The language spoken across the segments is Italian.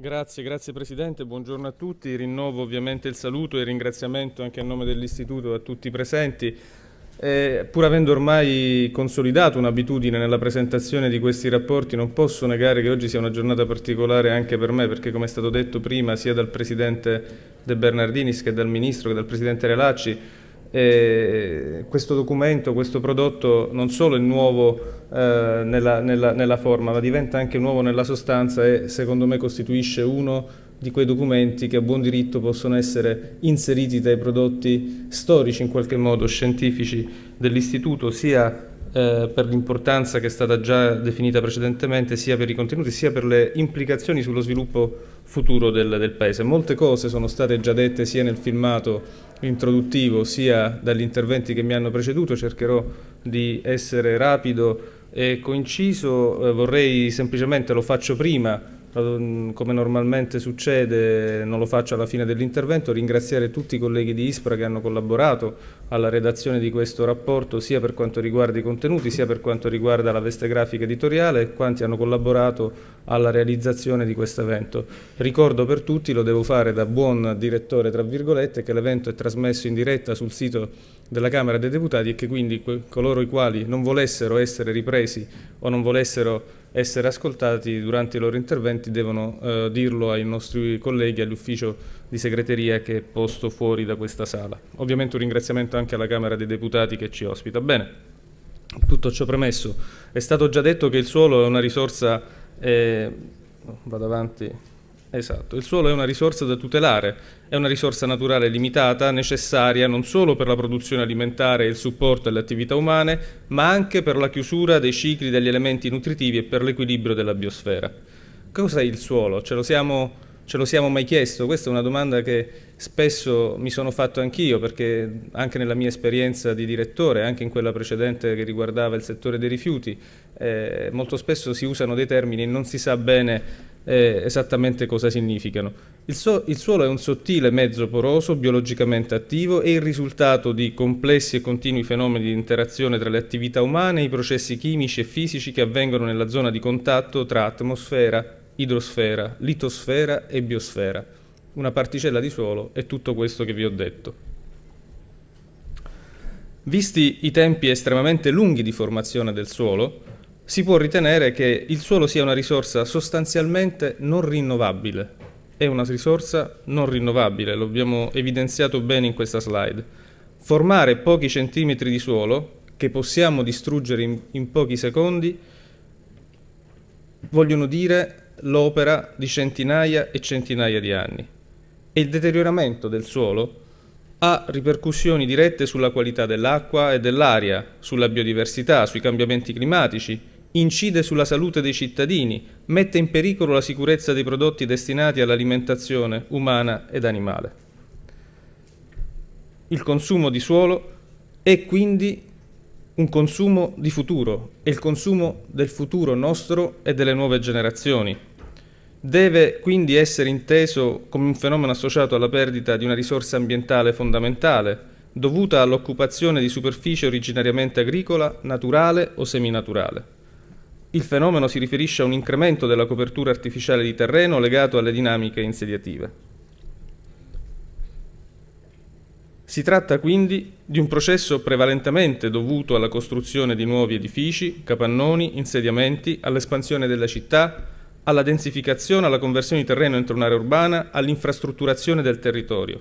Grazie, grazie Presidente, buongiorno a tutti. Rinnovo ovviamente il saluto e il ringraziamento anche a nome dell'Istituto a tutti i presenti. Eh, pur avendo ormai consolidato un'abitudine nella presentazione di questi rapporti, non posso negare che oggi sia una giornata particolare anche per me, perché come è stato detto prima sia dal Presidente De Bernardinis che dal Ministro che dal Presidente Relacci, e questo documento, questo prodotto non solo è nuovo eh, nella, nella, nella, forma, ma diventa anche nuovo nella sostanza e secondo me costituisce uno di quei documenti che a buon diritto possono essere inseriti dai prodotti storici in qualche modo, scientifici dell'Istituto, sia eh, per l'importanza che è stata già definita precedentemente sia per i contenuti sia per le implicazioni sullo sviluppo futuro del, del Paese. Molte cose sono state già dette sia nel filmato introduttivo sia dagli interventi che mi hanno preceduto, cercherò di essere rapido e coinciso, eh, vorrei semplicemente, lo faccio prima, come normalmente succede, non lo faccio alla fine dell'intervento, ringraziare tutti i colleghi di ISPRA che hanno collaborato alla redazione di questo rapporto sia per quanto riguarda i contenuti sia per quanto riguarda la veste grafica editoriale e quanti hanno collaborato alla realizzazione di questo evento. Ricordo per tutti, lo devo fare da buon direttore tra virgolette, che l'evento è trasmesso in diretta sul sito della Camera dei Deputati e che quindi coloro i quali non volessero essere ripresi o non volessero essere ascoltati durante i loro interventi devono eh, dirlo ai nostri colleghi all'ufficio di segreteria che è posto fuori da questa sala. Ovviamente un ringraziamento anche alla Camera dei Deputati che ci ospita. Bene, tutto ciò premesso, è stato già detto che il suolo è una risorsa, eh, vado avanti, Esatto, il suolo è una risorsa da tutelare, è una risorsa naturale limitata, necessaria non solo per la produzione alimentare e il supporto alle attività umane, ma anche per la chiusura dei cicli degli elementi nutritivi e per l'equilibrio della biosfera. Cos'è il suolo? Ce lo, siamo, ce lo siamo mai chiesto? Questa è una domanda che spesso mi sono fatto anch'io, perché anche nella mia esperienza di direttore, anche in quella precedente che riguardava il settore dei rifiuti, eh, molto spesso si usano dei termini e non si sa bene eh, esattamente cosa significano. Il, so- il suolo è un sottile mezzo poroso biologicamente attivo e il risultato di complessi e continui fenomeni di interazione tra le attività umane e i processi chimici e fisici che avvengono nella zona di contatto tra atmosfera, idrosfera, litosfera e biosfera. Una particella di suolo è tutto questo che vi ho detto. Visti i tempi estremamente lunghi di formazione del suolo, si può ritenere che il suolo sia una risorsa sostanzialmente non rinnovabile. È una risorsa non rinnovabile, lo abbiamo evidenziato bene in questa slide. Formare pochi centimetri di suolo, che possiamo distruggere in, in pochi secondi, vogliono dire l'opera di centinaia e centinaia di anni. E il deterioramento del suolo ha ripercussioni dirette sulla qualità dell'acqua e dell'aria, sulla biodiversità, sui cambiamenti climatici, incide sulla salute dei cittadini, mette in pericolo la sicurezza dei prodotti destinati all'alimentazione umana ed animale. Il consumo di suolo è quindi un consumo di futuro, è il consumo del futuro nostro e delle nuove generazioni. Deve quindi essere inteso come un fenomeno associato alla perdita di una risorsa ambientale fondamentale, dovuta all'occupazione di superficie originariamente agricola, naturale o seminaturale. Il fenomeno si riferisce a un incremento della copertura artificiale di terreno legato alle dinamiche insediative. Si tratta quindi di un processo prevalentemente dovuto alla costruzione di nuovi edifici, capannoni, insediamenti, all'espansione della città, alla densificazione, alla conversione di terreno entro un'area urbana, all'infrastrutturazione del territorio.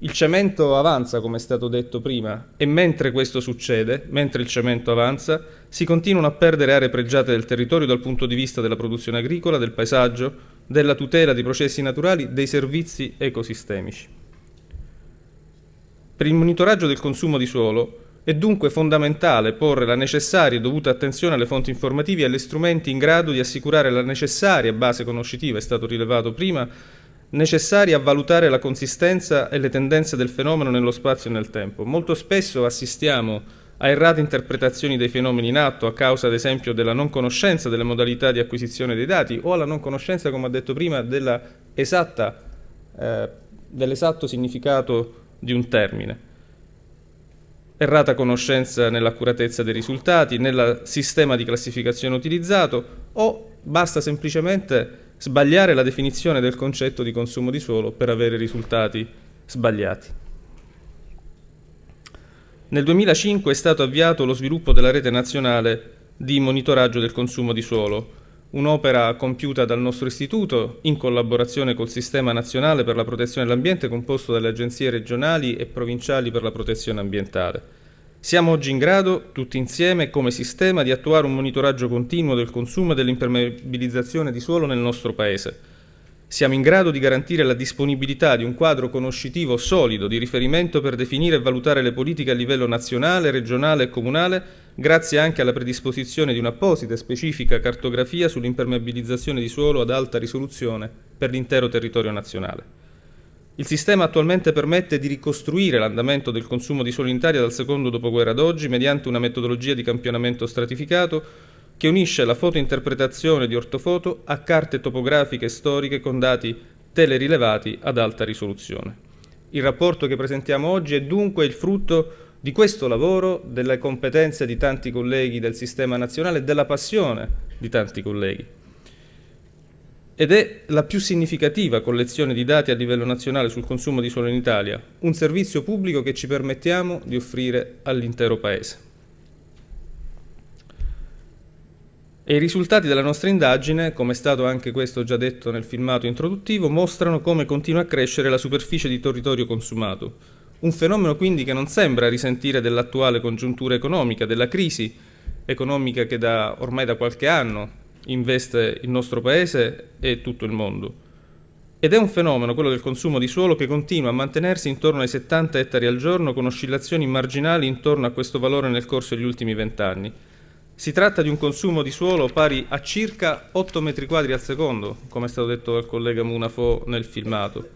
Il cemento avanza, come è stato detto prima, e mentre questo succede, mentre il cemento avanza, si continuano a perdere aree pregiate del territorio dal punto di vista della produzione agricola, del paesaggio, della tutela di processi naturali, dei servizi ecosistemici. Per il monitoraggio del consumo di suolo è dunque fondamentale porre la necessaria e dovuta attenzione alle fonti informative e agli strumenti in grado di assicurare la necessaria base conoscitiva, è stato rilevato prima, necessari a valutare la consistenza e le tendenze del fenomeno nello spazio e nel tempo. Molto spesso assistiamo a errate interpretazioni dei fenomeni in atto a causa ad esempio della non conoscenza delle modalità di acquisizione dei dati o alla non conoscenza, come ho detto prima, eh, dell'esatto eh, dell significato di un termine. Errata conoscenza nell'accuratezza dei risultati, nel sistema di classificazione utilizzato o basta semplicemente sbagliare la definizione del concetto di consumo di suolo per avere risultati sbagliati. Nel 2005 è stato avviato lo sviluppo della rete nazionale di monitoraggio del consumo di suolo, un'opera compiuta dal nostro istituto in collaborazione col Sistema Nazionale per la Protezione dell'Ambiente composto dalle agenzie regionali e provinciali per la protezione ambientale. Siamo oggi in grado, tutti insieme, come sistema, di attuare un monitoraggio continuo del consumo e dell'impermeabilizzazione di suolo nel nostro Paese. Siamo in grado di garantire la disponibilità di un quadro conoscitivo solido di riferimento per definire e valutare le politiche a livello nazionale, regionale e comunale, grazie anche alla predisposizione di un'apposita e specifica cartografia sull'impermeabilizzazione di suolo ad alta risoluzione per l'intero territorio nazionale. Il sistema attualmente permette di ricostruire l'andamento del consumo di suolo in Italia dal secondo dopoguerra ad oggi mediante una metodologia di campionamento stratificato che unisce la fotointerpretazione di ortofoto a carte topografiche storiche con dati telerilevati ad alta risoluzione. Il rapporto che presentiamo oggi è dunque il frutto di questo lavoro, delle competenze di tanti colleghi del sistema nazionale e della passione di tanti colleghi ed è la più significativa collezione di dati a livello nazionale sul consumo di suolo in Italia, un servizio pubblico che ci permettiamo di offrire all'intero Paese. E i risultati della nostra indagine, come è stato anche questo già detto nel filmato introduttivo, mostrano come continua a crescere la superficie di territorio consumato, un fenomeno quindi che non sembra risentire dell'attuale congiuntura economica, della crisi economica che da, ormai da qualche anno investe il nostro paese e tutto il mondo. Ed è un fenomeno, quello del consumo di suolo, che continua a mantenersi intorno ai 70 ettari al giorno con oscillazioni marginali intorno a questo valore nel corso degli ultimi vent'anni. Si tratta di un consumo di suolo pari a circa 8 metri quadri al secondo, come è stato detto dal collega Munafo nel filmato,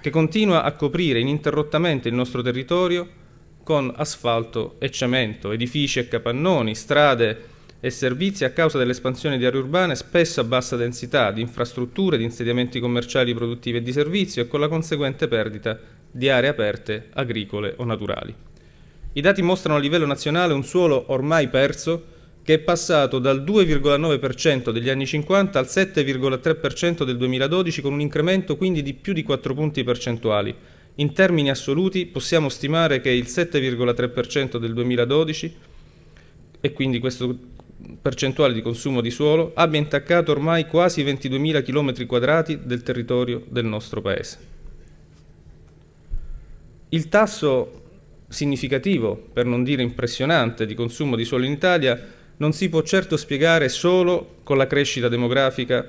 che continua a coprire ininterrottamente il nostro territorio con asfalto e cemento, edifici e capannoni, strade e servizi a causa dell'espansione di aree urbane spesso a bassa densità, di infrastrutture, di insediamenti commerciali, produttivi e di servizio e con la conseguente perdita di aree aperte, agricole o naturali. I dati mostrano a livello nazionale un suolo ormai perso che è passato dal 2,9% degli anni 50 al 7,3% del 2012 con un incremento quindi di più di 4 punti percentuali. In termini assoluti possiamo stimare che il 7,3% del 2012 e quindi questo percentuale di consumo di suolo abbia intaccato ormai quasi 22.000 km quadrati del territorio del nostro Paese. Il tasso significativo, per non dire impressionante, di consumo di suolo in Italia non si può certo spiegare solo con la crescita demografica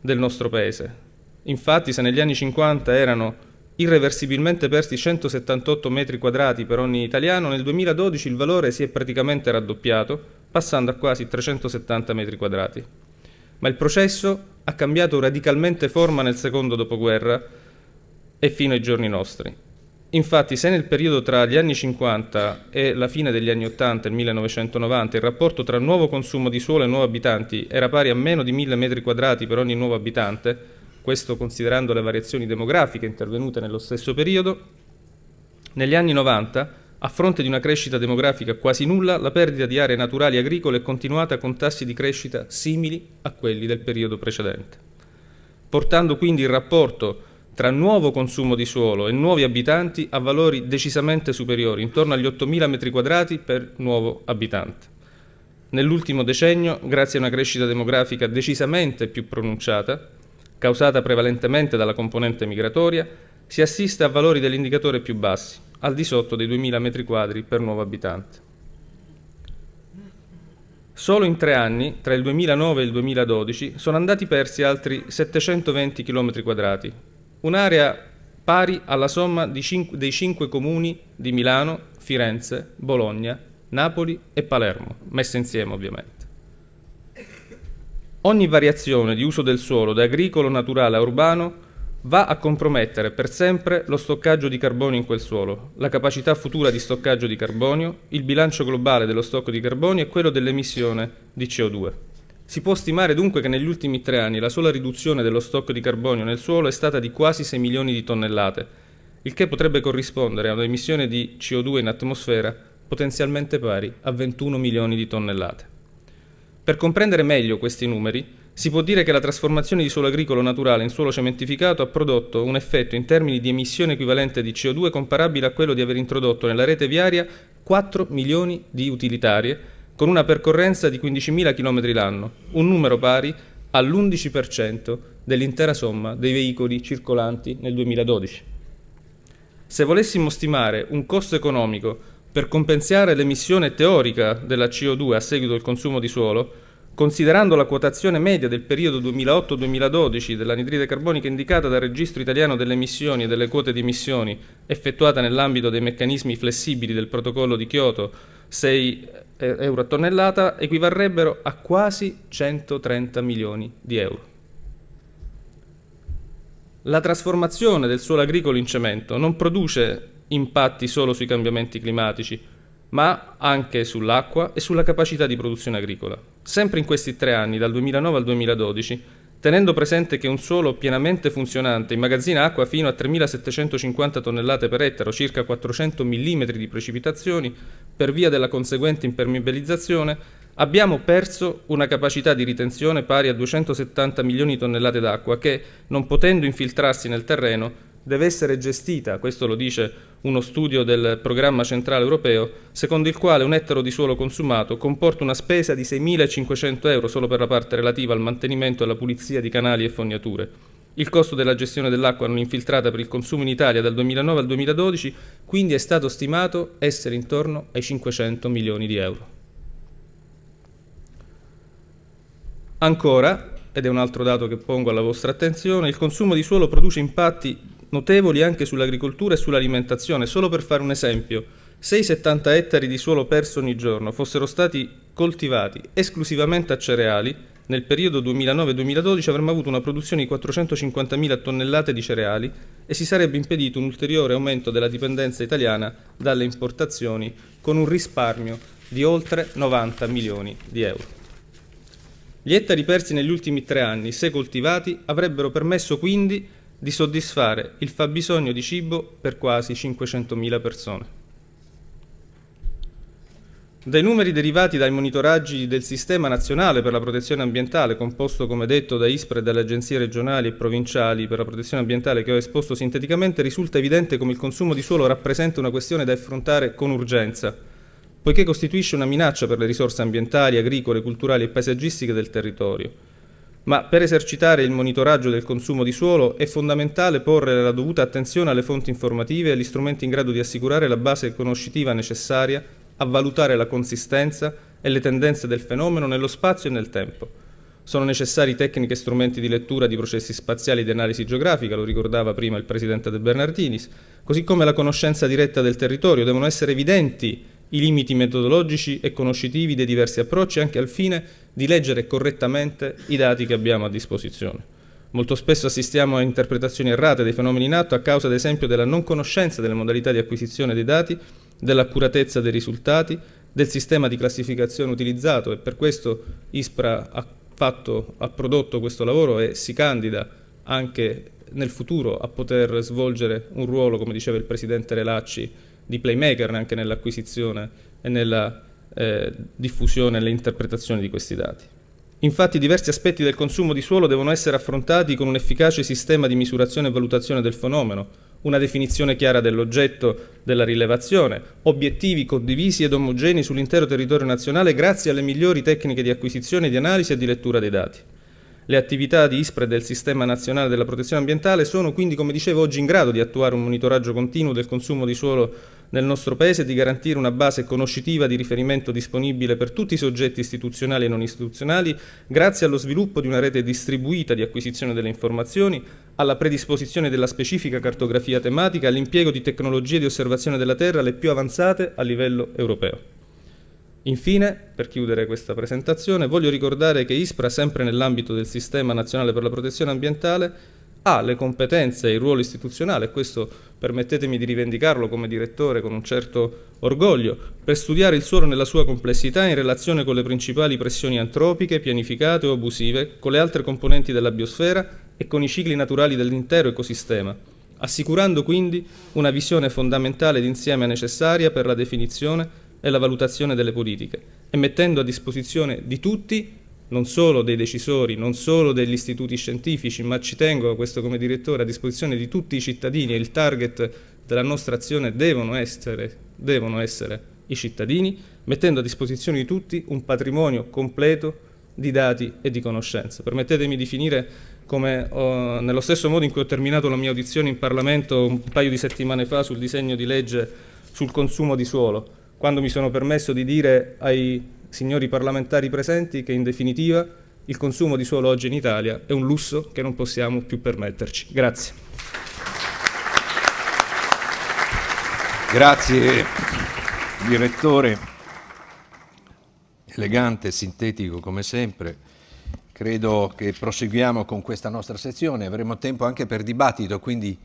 del nostro Paese. Infatti se negli anni 50 erano irreversibilmente persi 178 metri quadrati per ogni italiano, nel 2012 il valore si è praticamente raddoppiato passando a quasi 370 metri quadrati. Ma il processo ha cambiato radicalmente forma nel secondo dopoguerra e fino ai giorni nostri. Infatti, se nel periodo tra gli anni 50 e la fine degli anni 80 e il 1990 il rapporto tra nuovo consumo di suolo e nuovi abitanti era pari a meno di 1000 metri quadrati per ogni nuovo abitante, questo considerando le variazioni demografiche intervenute nello stesso periodo, negli anni 90 a fronte di una crescita demografica quasi nulla, la perdita di aree naturali agricole è continuata con tassi di crescita simili a quelli del periodo precedente, portando quindi il rapporto tra nuovo consumo di suolo e nuovi abitanti a valori decisamente superiori, intorno agli 8.000 m2 per nuovo abitante. Nell'ultimo decennio, grazie a una crescita demografica decisamente più pronunciata, causata prevalentemente dalla componente migratoria, si assiste a valori dell'indicatore più bassi, al di sotto dei 2.000 m2 per nuovo abitante. Solo in tre anni, tra il 2009 e il 2012, sono andati persi altri 720 km2, un'area pari alla somma cinque, dei cinque comuni di Milano, Firenze, Bologna, Napoli e Palermo, messe insieme ovviamente. Ogni variazione di uso del suolo, da agricolo, naturale a urbano, va a compromettere per sempre lo stoccaggio di carbonio in quel suolo, la capacità futura di stoccaggio di carbonio, il bilancio globale dello stocco di carbonio e quello dell'emissione di CO2. Si può stimare dunque che negli ultimi tre anni la sola riduzione dello stocco di carbonio nel suolo è stata di quasi 6 milioni di tonnellate, il che potrebbe corrispondere a un'emissione di CO2 in atmosfera potenzialmente pari a 21 milioni di tonnellate. Per comprendere meglio questi numeri, si può dire che la trasformazione di suolo agricolo naturale in suolo cementificato ha prodotto un effetto in termini di emissione equivalente di CO2 comparabile a quello di aver introdotto nella rete viaria 4 milioni di utilitarie con una percorrenza di 15.000 km l'anno, un numero pari all'11% dell'intera somma dei veicoli circolanti nel 2012. Se volessimo stimare un costo economico per compensare l'emissione teorica della CO2 a seguito del consumo di suolo, Considerando la quotazione media del periodo 2008-2012 dell'anidride carbonica indicata dal Registro italiano delle emissioni e delle quote di emissioni, effettuata nell'ambito dei meccanismi flessibili del protocollo di Kyoto, 6 eh, euro a tonnellata equivarrebbero a quasi 130 milioni di euro. La trasformazione del suolo agricolo in cemento non produce impatti solo sui cambiamenti climatici, ma anche sull'acqua e sulla capacità di produzione agricola sempre in questi tre anni, dal 2009 al 2012, tenendo presente che un suolo pienamente funzionante immagazzina acqua fino a 3.750 tonnellate per ettaro, circa 400 mm di precipitazioni, per via della conseguente impermeabilizzazione, abbiamo perso una capacità di ritenzione pari a 270 milioni di tonnellate d'acqua che, non potendo infiltrarsi nel terreno, deve essere gestita, questo lo dice uno studio del programma centrale europeo, secondo il quale un ettaro di suolo consumato comporta una spesa di 6.500 euro solo per la parte relativa al mantenimento e alla pulizia di canali e fognature. Il costo della gestione dell'acqua non infiltrata per il consumo in Italia dal 2009 al 2012 quindi è stato stimato essere intorno ai 500 milioni di euro. Ancora, ed è un altro dato che pongo alla vostra attenzione, il consumo di suolo produce impatti notevoli anche sull'agricoltura e sull'alimentazione. Solo per fare un esempio, se i 70 ettari di suolo perso ogni giorno fossero stati coltivati esclusivamente a cereali, nel periodo 2009-2012 avremmo avuto una produzione di 450.000 tonnellate di cereali e si sarebbe impedito un ulteriore aumento della dipendenza italiana dalle importazioni con un risparmio di oltre 90 milioni di euro. Gli ettari persi negli ultimi tre anni, se coltivati, avrebbero permesso quindi di soddisfare il fabbisogno di cibo per quasi 500.000 persone. Dai numeri derivati dai monitoraggi del Sistema Nazionale per la Protezione Ambientale, composto come detto da ISPRE e dalle agenzie regionali e provinciali per la protezione ambientale che ho esposto sinteticamente, risulta evidente come il consumo di suolo rappresenta una questione da affrontare con urgenza, poiché costituisce una minaccia per le risorse ambientali, agricole, culturali e paesaggistiche del territorio ma per esercitare il monitoraggio del consumo di suolo è fondamentale porre la dovuta attenzione alle fonti informative e agli strumenti in grado di assicurare la base conoscitiva necessaria a valutare la consistenza e le tendenze del fenomeno nello spazio e nel tempo. Sono necessari tecniche e strumenti di lettura di processi spaziali di analisi geografica, lo ricordava prima il Presidente De Bernardinis, così come la conoscenza diretta del territorio, devono essere evidenti i limiti metodologici e conoscitivi dei diversi approcci anche al fine di leggere correttamente i dati che abbiamo a disposizione. Molto spesso assistiamo a interpretazioni errate dei fenomeni in atto a causa, ad esempio, della non conoscenza delle modalità di acquisizione dei dati, dell'accuratezza dei risultati, del sistema di classificazione utilizzato e per questo ISPRA ha, fatto, ha prodotto questo lavoro e si candida anche nel futuro a poter svolgere un ruolo, come diceva il Presidente Relacci, di playmaker anche nell'acquisizione e nella eh, diffusione e nell'interpretazione di questi dati. Infatti diversi aspetti del consumo di suolo devono essere affrontati con un efficace sistema di misurazione e valutazione del fenomeno, una definizione chiara dell'oggetto della rilevazione, obiettivi condivisi ed omogenei sull'intero territorio nazionale grazie alle migliori tecniche di acquisizione, di analisi e di lettura dei dati. Le attività di ISPRE del Sistema Nazionale della Protezione Ambientale sono quindi, come dicevo, oggi in grado di attuare un monitoraggio continuo del consumo di suolo nel nostro Paese e di garantire una base conoscitiva di riferimento disponibile per tutti i soggetti istituzionali e non istituzionali, grazie allo sviluppo di una rete distribuita di acquisizione delle informazioni, alla predisposizione della specifica cartografia tematica, all'impiego di tecnologie di osservazione della Terra le più avanzate a livello europeo. Infine, per chiudere questa presentazione, voglio ricordare che ISPRA, sempre nell'ambito del Sistema Nazionale per la Protezione Ambientale, ha le competenze e il ruolo istituzionale, e questo permettetemi di rivendicarlo come direttore con un certo orgoglio, per studiare il suolo nella sua complessità in relazione con le principali pressioni antropiche, pianificate o abusive, con le altre componenti della biosfera e con i cicli naturali dell'intero ecosistema, assicurando quindi una visione fondamentale ed insieme necessaria per la definizione e la valutazione delle politiche e mettendo a disposizione di tutti, non solo dei decisori, non solo degli istituti scientifici, ma ci tengo a questo come direttore, a disposizione di tutti i cittadini e il target della nostra azione devono essere, devono essere i cittadini, mettendo a disposizione di tutti un patrimonio completo di dati e di conoscenze. Permettetemi di finire come ho, oh, nello stesso modo in cui ho terminato la mia audizione in Parlamento un paio di settimane fa sul disegno di legge sul consumo di suolo quando mi sono permesso di dire ai signori parlamentari presenti che in definitiva il consumo di suolo oggi in Italia è un lusso che non possiamo più permetterci. Grazie. Grazie direttore, elegante, sintetico come sempre. Credo che proseguiamo con questa nostra sezione, avremo tempo anche per dibattito, quindi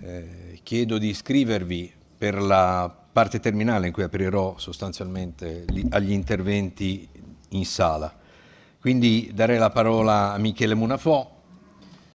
eh, chiedo di iscrivervi per la parte terminale in cui aprirò sostanzialmente agli interventi in sala. Quindi darei la parola a Michele Munafò,